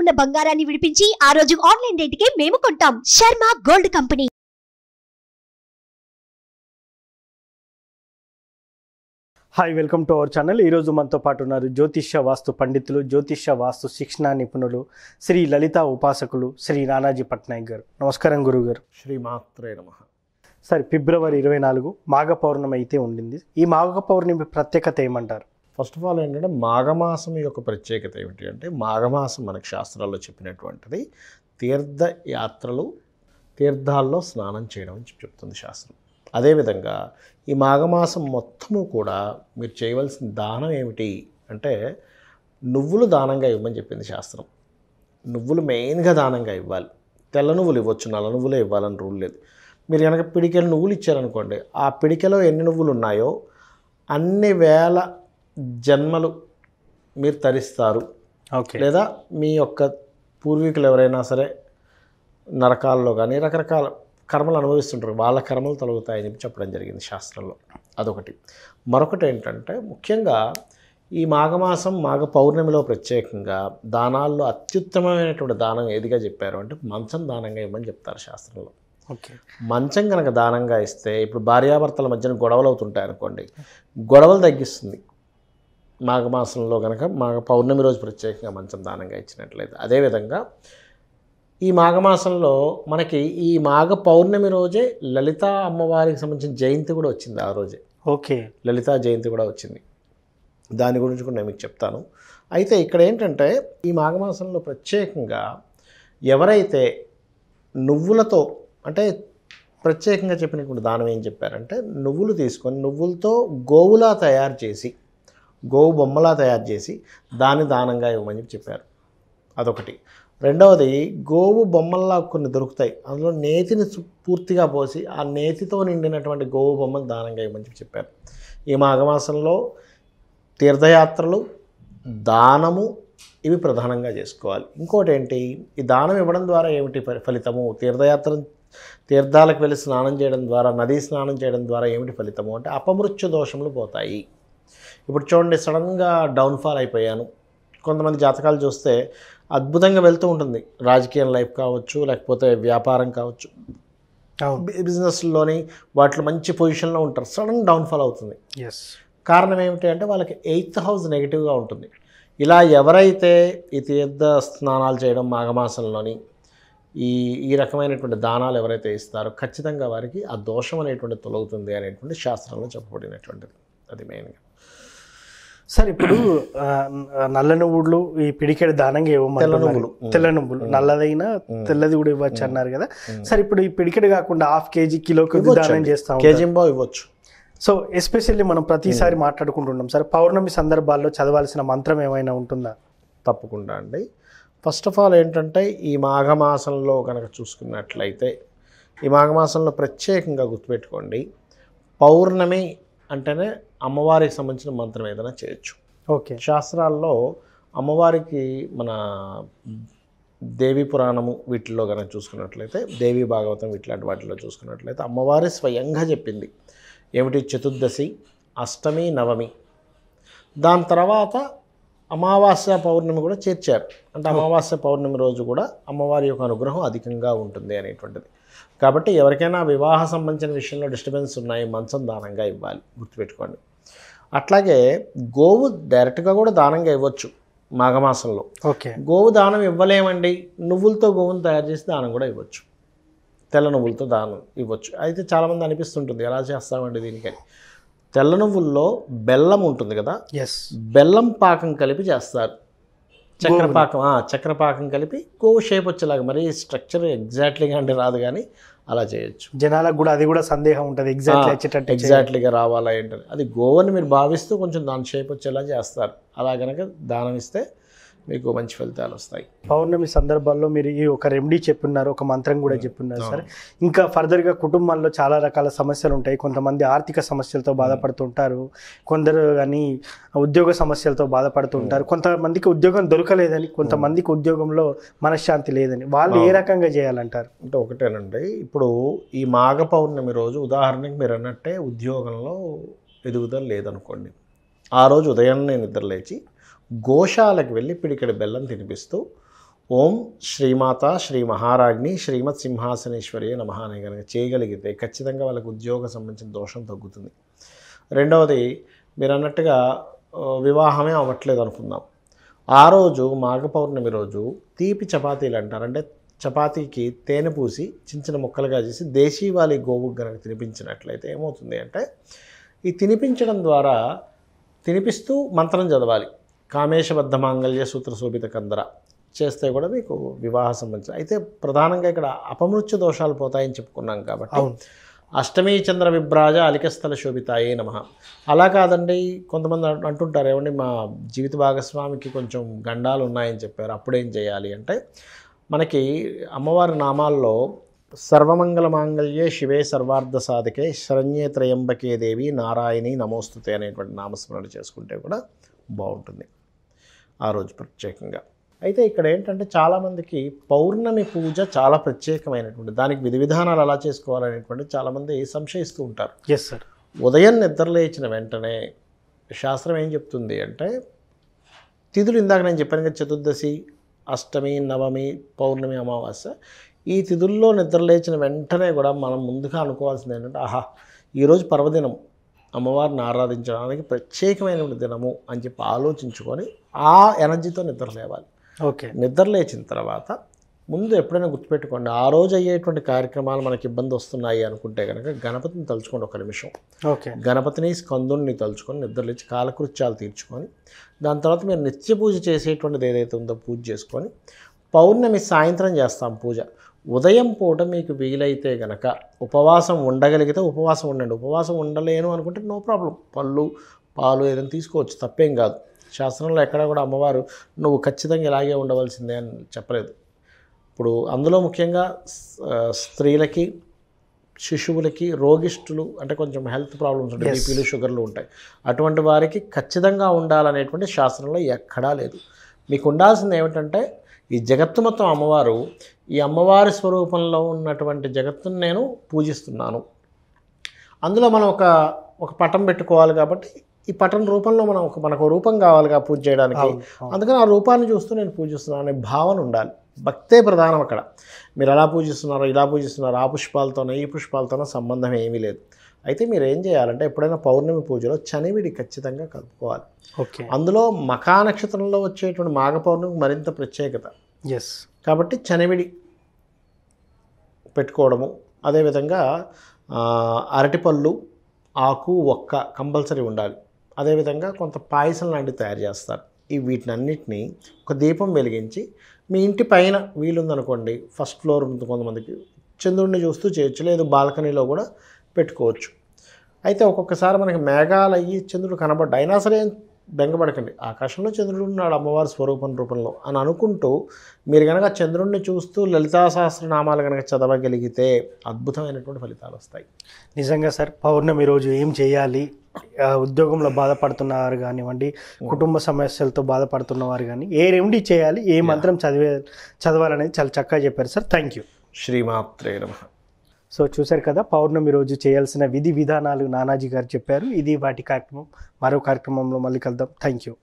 ఉన్న బంగారాన్ని విడిపించి ఆ రోజు ఆన్లైన్ రేటుకే మేము కొంటాం Sharma gold company hi welcome to our channel ఈరోజు మనతో పాటు ఉన్నారు జ్యోతిష్య వాస్తు పండితులు జ్యోతిష్య వాస్తు శిక్షణ నిపుణులు శ్రీ లలిత ఉపాసకులు శ్రీ నానాజీ పట్నాయక్ గారు నమస్కారం గురుగారు శ్రీ మాత్రే నమ సార్ ఫిబ్రవరి ఇరవై నాలుగు మాఘ పౌర్ణమి అయితే ఉండింది ఈ మాఘ పౌర్ణమి ప్రత్యేకత ఏమంటారు ఫస్ట్ ఆఫ్ ఆల్ ఏంటంటే మాఘమాసం యొక్క ప్రత్యేకత ఏమిటి అంటే మాఘమాసం మనకు శాస్త్రాల్లో చెప్పినటువంటిది తీర్థయాత్రలు తీర్థాల్లో స్నానం చేయడం అని చెప్తుంది శాస్త్రం అదేవిధంగా ఈ మాఘమాసం మొత్తము కూడా మీరు చేయవలసిన దానం ఏమిటి అంటే నువ్వులు దానంగా ఇవ్వమని చెప్పింది శాస్త్రం నువ్వులు మెయిన్గా దానంగా ఇవ్వాలి తెల్ల నువ్వులు ఇవ్వచ్చు నల్ల నువ్వులే ఇవ్వాలని రూల్ లేదు మీరు కనుక పిడికెలు నువ్వులు ఇచ్చారనుకోండి ఆ పిడికెలో ఎన్ని నువ్వులు ఉన్నాయో అన్ని వేల జన్మలు మీరు తరిస్తారు ఓకే లేదా మీ యొక్క పూర్వీకులు ఎవరైనా సరే నరకాల్లో కానీ రకరకాల కర్మలు అనుభవిస్తుంటారు వాళ్ళ కర్మలు తొలగుతాయని చెప్పి చెప్పడం జరిగింది శాస్త్రంలో అదొకటి మరొకటి ఏంటంటే ముఖ్యంగా ఈ మాఘమాసం మాఘ పౌర్ణమిలో ప్రత్యేకంగా దానాల్లో అత్యుత్తమమైనటువంటి దానం ఏదిగా చెప్పారు అంటే మంచం దానంగా ఇవ్వమని చెప్తారు శాస్త్రంలో ఓకే మంచం కనుక దానంగా ఇస్తే ఇప్పుడు భార్యాభర్తల మధ్యన గొడవలు అవుతుంటాయి అనుకోండి గొడవలు తగ్గిస్తుంది మాఘమాసంలో కనుక మాఘ పౌర్ణమి రోజు ప్రత్యేకంగా మంచం దానంగా ఇచ్చినట్లయితే అదేవిధంగా ఈ మాఘమాసంలో మనకి ఈ మాఘ పౌర్ణమి రోజే లలిత అమ్మవారికి సంబంధించిన జయంతి కూడా వచ్చింది ఆ రోజే ఓకే లలితా జయంతి కూడా వచ్చింది దాని గురించి కూడా నేను మీకు చెప్తాను అయితే ఇక్కడ ఏంటంటే ఈ మాఘమాసంలో ప్రత్యేకంగా ఎవరైతే నువ్వులతో అంటే ప్రత్యేకంగా చెప్పినటువంటి దానం ఏం చెప్పారంటే నువ్వులు తీసుకొని నువ్వులతో గోవులా తయారు చేసి గోవు బొమ్మలా తయారు చేసి దాన్ని దానంగా ఇవ్వమని చెప్పారు అదొకటి రెండవది గోవు బొమ్మల్లా కొన్ని దొరుకుతాయి అందులో నేతిని పూర్తిగా పోసి ఆ నేతితో నిండినటువంటి గోవు బొమ్మను దానంగా ఇవ్వమని చెప్పారు ఈ మాఘమాసంలో తీర్థయాత్రలు దానము ఇవి ప్రధానంగా చేసుకోవాలి ఇంకోటి ఏంటి ఈ దానం ఇవ్వడం ద్వారా ఏమిటి ఫలితము తీర్థయాత్ర తీర్థాలకు వెళ్ళి స్నానం చేయడం ద్వారా నదీ స్నానం చేయడం ద్వారా ఏమిటి ఫలితము అంటే అపమృత్యు దోషములు పోతాయి ఇప్పుడు చూడండి సడన్గా డౌన్ఫాల్ అయిపోయాను కొంతమంది జాతకాలు చూస్తే అద్భుతంగా వెళ్తూ ఉంటుంది రాజకీయ లైఫ్ కావచ్చు లేకపోతే వ్యాపారం కావచ్చు బిజినెస్లోని వాటిలో మంచి పొజిషన్లో ఉంటారు సడన్ డౌన్ఫాల్ అవుతుంది ఎస్ కారణం ఏమిటి అంటే వాళ్ళకి ఎయిత్ హౌస్ నెగిటివ్గా ఉంటుంది ఇలా ఎవరైతే ఈ తీర్థ స్నానాలు చేయడం మాఘమాసంలోని ఈ ఈ రకమైనటువంటి దానాలు ఎవరైతే ఇస్తారో ఖచ్చితంగా వారికి ఆ దోషం అనేటువంటి తొలగుతుంది అనేటువంటి శాస్త్రంలో చెప్పబడినటువంటిది అది మెయిన్గా సార్ ఇప్పుడు నల్ల నువ్వులు ఈ పిడికెడు దానంగా ఇవ్వమంటారు నువ్వులు తెల్ల నువ్వులు నల్లదైనా తెల్లది కూడా ఇవ్వచ్చు అన్నారు కదా సార్ ఇప్పుడు ఈ పిడికెడు కాకుండా హాఫ్ కేజీ కిలోకి దానం చేస్తాం కేజీ ఇవ్వచ్చు సో ఎస్పెషల్లీ మనం ప్రతిసారి మాట్లాడుకుంటున్నాం సార్ పౌర్ణమి సందర్భాల్లో చదవాల్సిన మంత్రం ఏమైనా ఉంటుందా తప్పకుండా అండి ఫస్ట్ ఆఫ్ ఆల్ ఏంటంటే ఈ మాఘమాసంలో కనుక చూసుకున్నట్లయితే ఈ మాఘమాసంలో ప్రత్యేకంగా గుర్తుపెట్టుకోండి పౌర్ణమి అంటేనే అమ్మవారికి సంబంధించిన మంత్రం ఏదైనా చేయొచ్చు ఓకే శాస్త్రాల్లో అమ్మవారికి మన దేవి పురాణము వీటిల్లో కనుక చూసుకున్నట్లయితే దేవి భాగవతం ఇట్లాంటి వాటిలో చూసుకున్నట్లయితే అమ్మవారి స్వయంగా చెప్పింది ఏమిటి చతుర్దశి అష్టమి నవమి దాని తర్వాత అమావాస్య పౌర్ణమి కూడా చేర్చారు అంటే అమావాస్య పౌర్ణమి రోజు కూడా అమ్మవారి యొక్క అనుగ్రహం అధికంగా ఉంటుంది అనేటువంటిది కాబట్టి ఎవరికైనా వివాహ సంబంధించిన విషయంలో డిస్టర్బెన్స్ ఉన్నాయి మంచం దానంగా ఇవ్వాలి గుర్తుపెట్టుకోండి అట్లాగే గోవు డైరెక్ట్గా కూడా దానంగా ఇవ్వచ్చు మాఘమాసంలో ఓకే గోవు దానం ఇవ్వలేమండి నువ్వులతో గోవును తయారు చేసి దానం కూడా ఇవ్వచ్చు తెల్ల నువ్వులతో దానం ఇవ్వచ్చు అయితే చాలామంది అనిపిస్తుంటుంది ఎలా చేస్తామండి దీనికని తెల్ల నువ్వుల్లో బెల్లం ఉంటుంది కదా ఎస్ బెల్లం పాకం కలిపి చేస్తారు చక్రపాకం చక్రపాకం కలిపి గో షేప్ వచ్చేలాగా మరి స్ట్రక్చర్ ఎగ్జాక్ట్లీగా అంటే రాదు కానీ అలా చేయొచ్చు జనాలకు కూడా అది కూడా సందేహం ఉంటుంది ఎగ్జాక్ట్లీ ఎగ్జాక్ట్లీగా రావాలా ఏంటని అది గోవని మీరు భావిస్తూ కొంచెం దాని షేప్ వచ్చేలా చేస్తారు అలా కనుక దానం ఇస్తే మీకు మంచి ఫలితాలు వస్తాయి పౌర్ణమి సందర్భాల్లో మీరు ఈ ఒక రెమెడీ చెప్పున్నారు ఒక మంత్రం కూడా చెప్పున్నారు సార్ ఇంకా ఫర్దర్గా కుటుంబాల్లో చాలా రకాల సమస్యలు ఉంటాయి కొంతమంది ఆర్థిక సమస్యలతో బాధపడుతుంటారు కొందరు కానీ ఉద్యోగ సమస్యలతో బాధపడుతుంటారు కొంతమందికి ఉద్యోగం దొరకలేదని కొంతమందికి ఉద్యోగంలో మనశ్శాంతి లేదని వాళ్ళు ఏ రకంగా చేయాలంటారు అంటే ఒకటేనండి ఇప్పుడు ఈ మాఘ పౌర్ణమి రోజు ఉదాహరణకి మీరు అన్నట్టే ఉద్యోగంలో ఎదుగుదల లేదనుకోండి ఆ రోజు ఉదయం నేను ఇద్దరు లేచి గోశాలకు వెళ్ళి పిడికడి బెల్లం తినిపిస్తూ ఓం శ్రీమాత శ్రీ మహారాజ్ని శ్రీమత్ సింహాసనేశ్వరి నమ అని కనుక చేయగలిగితే ఖచ్చితంగా వాళ్ళకు ఉద్యోగ సంబంధించిన దోషం తగ్గుతుంది రెండవది మీరు అన్నట్టుగా వివాహమే అవ్వట్లేదు అనుకుందాం ఆ రోజు మాఘ పౌర్ణమి రోజు తీపి చపాతీలు అంటారు అంటే చపాతీకి తేనె పూసి చిన్న చిన్న ముక్కలుగా చేసి దేశీవాలి గోవుకు కనుక తినిపించినట్లయితే ఏమవుతుంది అంటే ఈ తినిపించడం ద్వారా తినిపిస్తూ మంత్రం చదవాలి కామేశబద్ధ మాంగళ్య సూత్ర శోభిత కందర చేస్తే కూడా మీకు వివాహ సంబంధించిన అయితే ప్రధానంగా ఇక్కడ అపమృత్యు దోషాలు పోతాయని చెప్పుకున్నాం కాబట్టి అష్టమి చంద్ర విభ్రాజ అలికస్థల శోభితాయే నమ అలా కాదండి కొంతమంది అంటుంటారు ఏమండి మా జీవిత భాగస్వామికి కొంచెం గండాలు ఉన్నాయని చెప్పారు అప్పుడేం చేయాలి అంటే మనకి అమ్మవారి నామాల్లో సర్వమంగళ మాంగళ్యే శివే సర్వార్థ సాధికే శరణ్యే త్రయంబకే దేవి నారాయణి నమోస్తుతే అనేటువంటి నామస్మరణ చేసుకుంటే కూడా బాగుంటుంది ఆ రోజు ప్రత్యేకంగా అయితే ఇక్కడ ఏంటంటే చాలామందికి పౌర్ణమి పూజ చాలా ప్రత్యేకమైనటువంటి దానికి విధి విధానాలు అలా చేసుకోవాలనేటువంటి చాలామంది సంశయిస్తూ ఉంటారు ఎస్ సార్ ఉదయం నిద్రలేచిన వెంటనే శాస్త్రం ఏం చెప్తుంది అంటే తిథులు ఇందాక నేను చెప్పాను చతుర్దశి అష్టమి నవమి పౌర్ణమి అమావాస్య ఈ తిథుల్లో నిద్రలేచిన వెంటనే కూడా మనం ముందుగా అనుకోవాల్సింది ఏంటంటే ఆహా ఈరోజు పర్వదినం అమ్మవారిని ఆరాధించడానికి ప్రత్యేకమైన దినము అని చెప్పి ఆలోచించుకొని ఆ ఎనర్జీతో నిద్ర లేవాలి ఓకే నిద్ర లేచిన తర్వాత ముందు ఎప్పుడైనా గుర్తుపెట్టుకోండి ఆ రోజు అయ్యేటువంటి కార్యక్రమాలు మనకి ఇబ్బంది వస్తున్నాయి అనుకుంటే కనుక గణపతిని తలుచుకోండి ఒక నిమిషం ఓకే గణపతిని స్కందుని తలుచుకొని నిద్రలేచి కాలకృత్యాలు తీర్చుకొని దాని తర్వాత మీరు నిత్య పూజ చేసేటువంటిది ఏదైతే ఉందో పూజ చేసుకొని పౌర్ణమి సాయంత్రం చేస్తాం పూజ ఉదయం పూట మీకు వీలైతే గనక ఉపవాసం ఉండగలిగితే ఉపవాసం ఉండండి ఉపవాసం ఉండలేను అనుకుంటే నో ప్రాబ్లం పళ్ళు పాలు ఏదైనా తీసుకోవచ్చు తప్పేం కాదు శాస్త్రంలో ఎక్కడా కూడా అమ్మవారు నువ్వు ఖచ్చితంగా ఇలాగే ఉండవలసిందే అని చెప్పలేదు ఇప్పుడు అందులో ముఖ్యంగా స్త్రీలకి శిశువులకి రోగిష్టులు అంటే కొంచెం హెల్త్ ప్రాబ్లమ్స్ ఉంటాయి బీపీలు షుగర్లు ఉంటాయి అటువంటి వారికి ఖచ్చితంగా ఉండాలనేటువంటి శాస్త్రంలో ఎక్కడా లేదు మీకు ఉండాల్సింది ఏమిటంటే ఈ జగత్తు మొత్తం అమ్మవారు ఈ అమ్మవారి స్వరూపంలో ఉన్నటువంటి జగత్తును నేను పూజిస్తున్నాను అందులో మనం ఒక ఒక పటం పెట్టుకోవాలి కాబట్టి ఈ పటం రూపంలో మనం ఒక మనకు రూపం కావాలిగా పూజ చేయడానికి అందుకని ఆ రూపాన్ని చూస్తూ నేను పూజిస్తున్నాను అనే భావన ఉండాలి భక్తే ప్రధానం అక్కడ మీరు ఎలా పూజిస్తున్నారో ఇలా పూజిస్తున్నారో ఆ పుష్పాలతోనో ఈ పుష్పాలతోనో సంబంధం ఏమీ లేదు అయితే మీరు ఏం చేయాలంటే ఎప్పుడైనా పౌర్ణమి పూజలో చనివిడి ఖచ్చితంగా కలుపుకోవాలి ఓకే అందులో మకా నక్షత్రంలో వచ్చేటువంటి మాఘ పౌర్ణమి మరింత ప్రత్యేకత ఎస్ కాబట్టి చనివిడి పెట్టుకోవడము అదేవిధంగా అరటిపళ్ళు ఆకు ఒక్క కంపల్సరీ ఉండాలి అదేవిధంగా కొంత పాయసం లాంటివి తయారు చేస్తారు ఈ వీటినన్నిటినీ ఒక దీపం వెలిగించి మీ ఇంటి పైన వీలుందనుకోండి ఫస్ట్ ఫ్లోర్ కొంతమందికి చంద్రుడిని చూస్తూ చేయొచ్చు లేదు బాల్కనీలో కూడా పెట్టుకోవచ్చు అయితే ఒక్కొక్కసారి మనకి మేఘాలు అయ్యి చంద్రుడు కనబడ్డ అయినా సరే బెంగపడకండి ఆకాశంలో చంద్రుడు ఉన్నాడు అమ్మవారి స్వరూపం రూపంలో అని అనుకుంటూ మీరు కనుక చంద్రుడిని చూస్తూ లలితా సహస్రనామాలు కనుక చదవగలిగితే అద్భుతమైనటువంటి ఫలితాలు వస్తాయి నిజంగా సార్ పౌర్ణమి రోజు ఏం చేయాలి ఉద్యోగంలో బాధపడుతున్నవారు కానివ్వండి కుటుంబ సమస్యలతో బాధపడుతున్నవారు కానీ ఏ రెమెడీ చేయాలి ఏ మంత్రం చదివే చదవాలనేది చాలా చక్కగా చెప్పారు సార్ థ్యాంక్ యూ శ్రీమాత్రే నమ సో చూశారు కదా పౌర్ణమి రోజు చేయాల్సిన విధి విధానాలు నానాజీ గారు చెప్పారు ఇది వాటి కార్యక్రమం మరో కార్యక్రమంలో మళ్ళీ కలుద్దాం థ్యాంక్ యూ